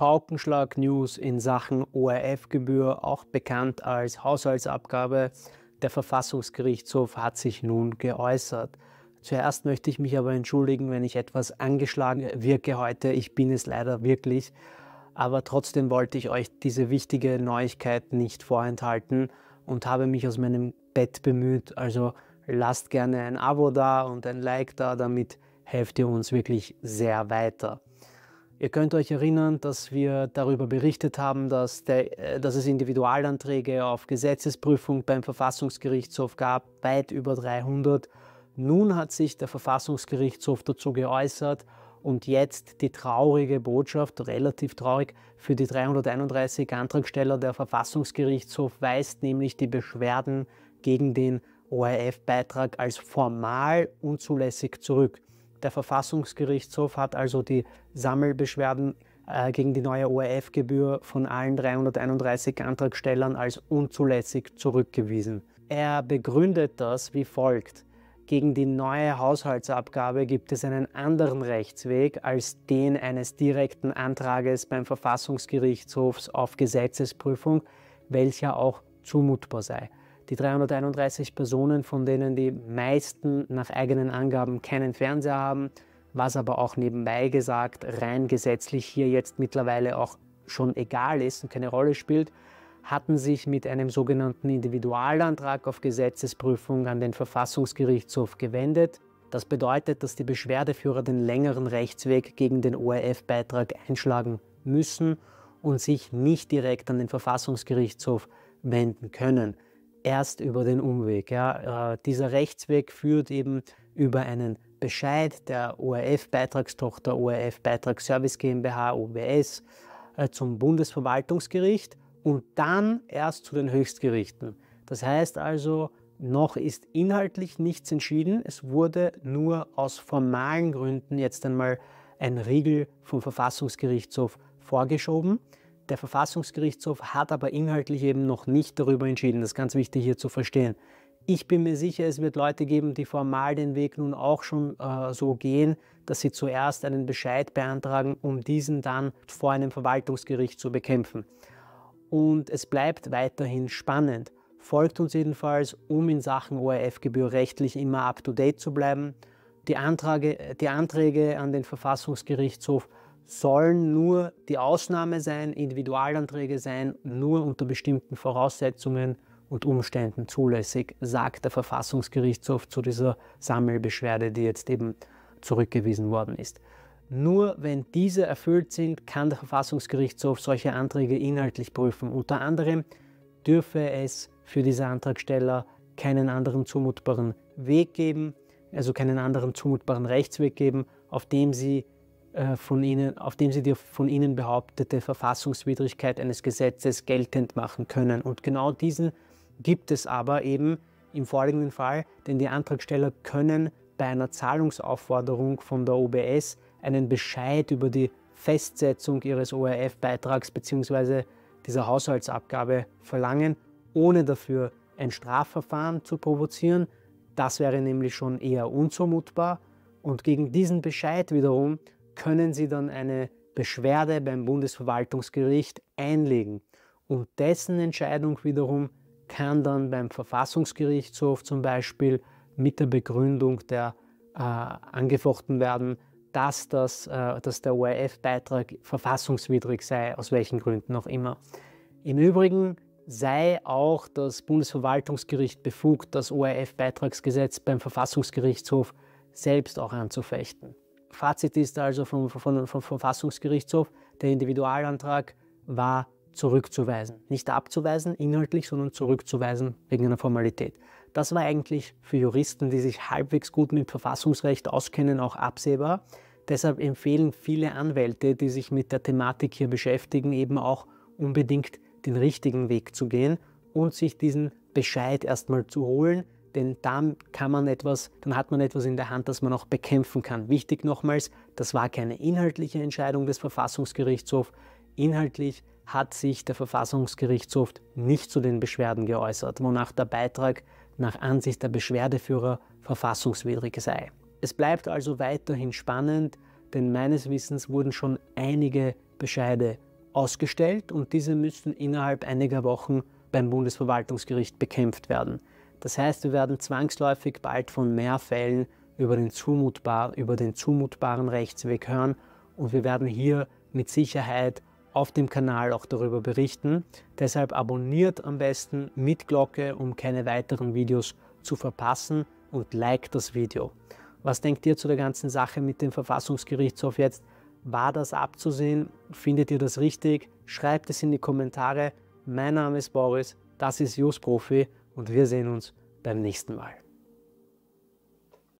Paukenschlag News in Sachen ORF-Gebühr, auch bekannt als Haushaltsabgabe. Der Verfassungsgerichtshof hat sich nun geäußert. Zuerst möchte ich mich aber entschuldigen, wenn ich etwas angeschlagen wirke heute. Ich bin es leider wirklich. Aber trotzdem wollte ich euch diese wichtige Neuigkeit nicht vorenthalten und habe mich aus meinem Bett bemüht. Also lasst gerne ein Abo da und ein Like da, damit helft ihr uns wirklich sehr weiter. Ihr könnt euch erinnern, dass wir darüber berichtet haben, dass, der, äh, dass, es Individualanträge auf Gesetzesprüfung beim Verfassungsgerichtshof gab, weit über 300. Nun hat sich der Verfassungsgerichtshof dazu geäußert und jetzt die traurige Botschaft, relativ traurig, für die 331 Antragsteller. Der Verfassungsgerichtshof weist nämlich die Beschwerden gegen den ORF-Beitrag als formal unzulässig zurück. Der Verfassungsgerichtshof hat also die Sammelbeschwerden äh, gegen die neue ORF-Gebühr von allen 331 Antragstellern als unzulässig zurückgewiesen. Er begründet das wie folgt. Gegen die neue Haushaltsabgabe gibt es einen anderen Rechtsweg als den eines direkten Antrages beim Verfassungsgerichtshof auf Gesetzesprüfung, welcher auch zumutbar sei. Die 331 Personen, von denen die meisten nach eigenen Angaben keinen Fernseher haben, was aber auch nebenbei gesagt rein gesetzlich hier jetzt mittlerweile auch schon egal ist und keine Rolle spielt, hatten sich mit einem sogenannten Individualantrag auf Gesetzesprüfung an den Verfassungsgerichtshof gewendet. Das bedeutet, dass die Beschwerdeführer den längeren Rechtsweg gegen den ORF-Beitrag einschlagen müssen und sich nicht direkt an den Verfassungsgerichtshof wenden können erst über den Umweg. Ja. Äh, dieser Rechtsweg führt eben über einen Bescheid der ORF-Beitragstochter ORF Beitragsservice GmbH OBS äh, zum Bundesverwaltungsgericht und dann erst zu den Höchstgerichten. Das heißt also, noch ist inhaltlich nichts entschieden. Es wurde nur aus formalen Gründen jetzt einmal ein Riegel vom Verfassungsgerichtshof vorgeschoben. Der Verfassungsgerichtshof hat aber inhaltlich eben noch nicht darüber entschieden. Das ist ganz wichtig hier zu verstehen. Ich bin mir sicher, es wird Leute geben, die formal den Weg nun auch schon äh, so gehen, dass sie zuerst einen Bescheid beantragen, um diesen dann vor einem Verwaltungsgericht zu bekämpfen. Und es bleibt weiterhin spannend. Folgt uns jedenfalls, um in Sachen ORF-Gebühr rechtlich immer up-to-date zu bleiben. Die Anträge, die Anträge an den Verfassungsgerichtshof sollen nur die Ausnahme sein, Individualanträge sein, nur unter bestimmten Voraussetzungen und Umständen zulässig, sagt der Verfassungsgerichtshof zu dieser Sammelbeschwerde, die jetzt eben zurückgewiesen worden ist. Nur wenn diese erfüllt sind, kann der Verfassungsgerichtshof solche Anträge inhaltlich prüfen. Unter anderem dürfe es für diese Antragsteller keinen anderen zumutbaren Weg geben, also keinen anderen zumutbaren Rechtsweg geben, auf dem sie äh, von ihnen, auf dem sie die von ihnen behauptete Verfassungswidrigkeit eines Gesetzes geltend machen können. Und genau diesen gibt es aber eben im vorliegenden Fall, denn die Antragsteller können bei einer Zahlungsaufforderung von der OBS einen Bescheid über die Festsetzung ihres ORF-Beitrags bzw. dieser Haushaltsabgabe verlangen, ohne dafür ein Strafverfahren zu provozieren. Das wäre nämlich schon eher unzumutbar. Und gegen diesen Bescheid wiederum können Sie dann eine Beschwerde beim Bundesverwaltungsgericht einlegen. Und dessen Entscheidung wiederum kann dann beim Verfassungsgerichtshof zum Beispiel mit der Begründung der äh, angefochten werden, dass, das, äh, dass der ORF-Beitrag verfassungswidrig sei, aus welchen Gründen auch immer. Im Übrigen sei auch das Bundesverwaltungsgericht befugt, das ORF-Beitragsgesetz beim Verfassungsgerichtshof selbst auch anzufechten. Fazit ist also vom, vom, vom Verfassungsgerichtshof, der Individualantrag war zurückzuweisen. Nicht abzuweisen inhaltlich, sondern zurückzuweisen wegen einer Formalität. Das war eigentlich für Juristen, die sich halbwegs gut mit Verfassungsrecht auskennen, auch absehbar. Deshalb empfehlen viele Anwälte, die sich mit der Thematik hier beschäftigen, eben auch unbedingt den richtigen Weg zu gehen und sich diesen Bescheid erstmal zu holen, denn dann kann man etwas, dann hat man etwas in der Hand, das man auch bekämpfen kann. Wichtig nochmals, das war keine inhaltliche Entscheidung des Verfassungsgerichtshofs. Inhaltlich hat sich der Verfassungsgerichtshof nicht zu den Beschwerden geäußert, wonach der Beitrag nach Ansicht der Beschwerdeführer verfassungswidrig sei. Es bleibt also weiterhin spannend, denn meines Wissens wurden schon einige Bescheide ausgestellt und diese müssten innerhalb einiger Wochen beim Bundesverwaltungsgericht bekämpft werden. Das heißt, wir werden zwangsläufig bald von mehr Fällen über den, zumutbar, über den zumutbaren Rechtsweg hören und wir werden hier mit Sicherheit auf dem Kanal auch darüber berichten. Deshalb abonniert am besten mit Glocke, um keine weiteren Videos zu verpassen und liked das Video. Was denkt ihr zu der ganzen Sache mit dem Verfassungsgerichtshof jetzt? War das abzusehen? Findet ihr das richtig? Schreibt es in die Kommentare. Mein Name ist Boris, das ist Just Profi und wir sehen uns beim nächsten Mal.